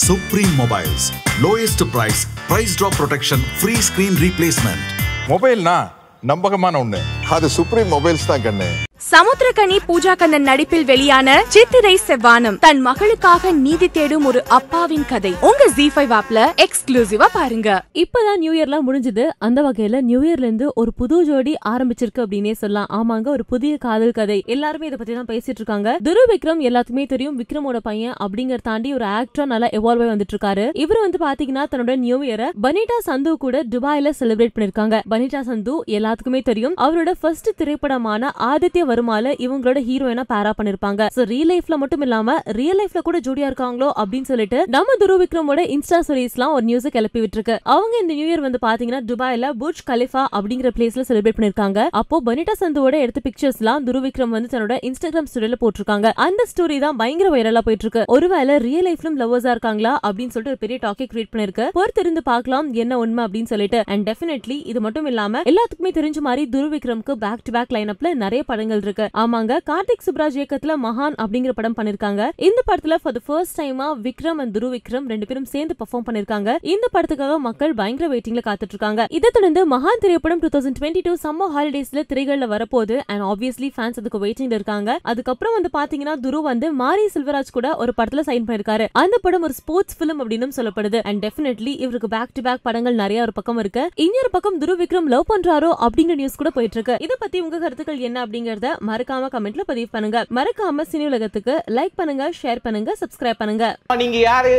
supreme Mobiles lowest price price drop protection free screen replacement மொபைல்னா நம்பகமான ஒன்று அது சுப்ரீம் மொபைல்ஸ் தான் கண்ணு சமுத்திரகனி பூஜா கண்ணன் நடிப்பில் வெளியான சித்திரை செவ்வானம் தன் மகளுக்காக நீதி தேடும் ஒரு அப்பாவின் கதை உங்க ஜி ஃபைவ் ஆப்ல எக்ஸ்க்ளூசிவா பாருங்க இப்பதான் நியூ இயர்ல முடிஞ்சது அந்த வகையில நியூ இயர்ல இருந்து ஒரு புது ஜோடி ஆரம்பிச்சிருக்கு அப்படின்னே சொல்லலாம் ஆமாங்க ஒரு புதிய காதல் கதை எல்லாருமே இதை பத்தி தான் பேசிட்டு இருக்காங்க துரு விக்ரம் எல்லாத்துக்குமே தெரியும் விக்ரமோட பையன் அப்படிங்கறத தாண்டி ஒரு ஆக்டரா நல்லா எவால்வ் ஆகி வந்துட்டு இருக்காரு இவர் வந்து பாத்தீங்கன்னா தன்னோட நியூ இயரை பனிட்டா சந்து கூட துபாயில செலிப்ரேட் பண்ணிருக்காங்க பனிட்டா சந்து எல்லாத்துக்குமே தெரியும் அவரோட ஃபர்ஸ்ட் திரைப்படமான ஆதித்ய வரும் வருமால இவங்களோட ஹீரோயினா பேரா பண்ணிருப்பாங்க சோ ரியல் லைஃப்ல மட்டும் இல்லாம ரியல் லைஃப்ல கூட ஜோடியா இருக்காங்களோ அப்படின்னு சொல்லிட்டு நம்ம துருவிக்ரமோட இன்ஸ்டா ஸ்டோரிஸ் எல்லாம் ஒரு நியூஸ் கிளப்பி விட்டுருக்கு அவங்க இந்த நியூ இயர் வந்து பாத்தீங்கன்னா துபாயில புர்ஜ் கலிஃபா அப்படிங்கிற பிளேஸ்ல செலிப்ரேட் பண்ணிருக்காங்க அப்போ பனிட்டா சந்தோட எடுத்த பிக்சர்ஸ் எல்லாம் துருவிக்ரம் வந்து தன்னோட இன்ஸ்டாகிராம் ஸ்டோரியில போட்டிருக்காங்க அந்த ஸ்டோரி தான் பயங்கர வைரலா போயிட்டு இருக்கு ஒருவேளை ரியல் லைஃப்லும் லவ்வர்ஸா இருக்காங்களா அப்படின்னு சொல்லிட்டு ஒரு பெரிய டாக்கிக் கிரியேட் பண்ணிருக்கு இருந்து பார்க்கலாம் என்ன உண்மை அப்படின்னு சொல்லிட்டு அண்ட் டெஃபினெட்லி இது மட்டும் இல்லாம எல்லாத்துக்குமே தெரிஞ்ச மாதிரி விக்ரம்க்கு பேக் டு பேக் லைன் அப்ல நிறைய படங்கள் இருக்கு இருக்கு ஆமாங்க கார்த்திக் சுப்ராஜ் இயக்கத்துல மகான் அப்படிங்கிற படம் பண்ணிருக்காங்க இந்த படத்துல ஃபார் ஃபர்ஸ்ட் டைமா விக்ரம் அண்ட் துரு விக்ரம் ரெண்டு பேரும் சேர்ந்து பெர்ஃபார்ம் பண்ணிருக்காங்க இந்த படத்துக்காக மக்கள் பயங்கர வெயிட்டிங்ல காத்துட்டு இருக்காங்க இதை தொடர்ந்து மகான் திரைப்படம் two thousand twenty two summer ஹாலிடேஸ்ல திரைகள்ல வரப்போது அண்ட் ஆப்வியஸ்லி ஃபேன்ஸ் அதுக்கு வெயிட்டிங்ல இருக்காங்க அதுக்கப்புறம் வந்து பாத்தீங்கன்னா துரு வந்து மாரி செல்வராஜ் கூட ஒரு படத்துல சைன் பண்ணிருக்காரு அந்த படம் ஒரு ஸ்போர்ட்ஸ் பிலிம் அப்படின்னு சொல்லப்படுது அண்ட் டெஃபினெட்லி இவருக்கு பேக் டு பேக் படங்கள் நிறைய ஒரு பக்கம் இருக்கு இன்னொரு பக்கம் துரு விக்ரம் லவ் பண்றாரோ அப்படிங்கிற நியூஸ் கூட போயிட்டு இருக்கு இதை பத்தி உங்க கருத்துக்கள் என்ன அப்படிங்கறத மறக்காம கமெண்ட்ல பதிவு பண்ணுங்க மறக்காம சினி உலகத்துக்கு லைக் பண்ணுங்க ஷேர் பண்ணுங்க சப்ஸ்கிரைப் பண்ணுங்க நீங்க யாரு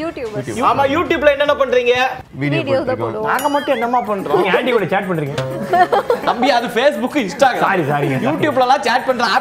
யூடியூபர்ஸ் ஆமா யூடியூப்ல என்னென்ன பண்றீங்க வீடியோஸ் போடுவோம் நாங்க மட்டும் என்னமா பண்றோம் ஆண்டி கூட சாட் பண்றீங்க தம்பி அது Facebook Instagram சாரி சாரி யூடியூப்லலாம் சாட் பண்ற